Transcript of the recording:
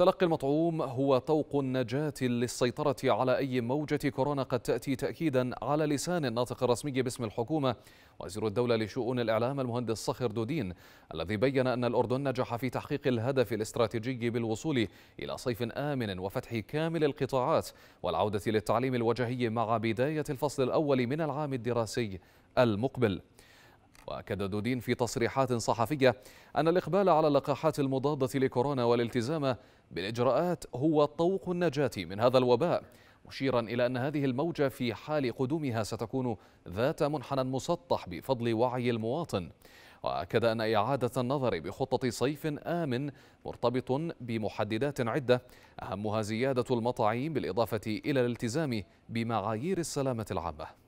تلقي المطعوم هو طوق النجاة للسيطرة على أي موجة كورونا قد تأتي تأكيدا على لسان الناطق الرسمي باسم الحكومة وزير الدولة لشؤون الإعلام المهندس صخر دودين الذي بين أن الأردن نجح في تحقيق الهدف الاستراتيجي بالوصول إلى صيف آمن وفتح كامل القطاعات والعودة للتعليم الوجهي مع بداية الفصل الأول من العام الدراسي المقبل وأكد دودين في تصريحات صحفية أن الإقبال على اللقاحات المضادة لكورونا والالتزام بالإجراءات هو طوق النجاة من هذا الوباء مشيرا إلى أن هذه الموجة في حال قدومها ستكون ذات منحنى مسطح بفضل وعي المواطن وأكد أن إعادة النظر بخطة صيف آمن مرتبط بمحددات عدة أهمها زيادة المطاعيم بالإضافة إلى الالتزام بمعايير السلامة العامة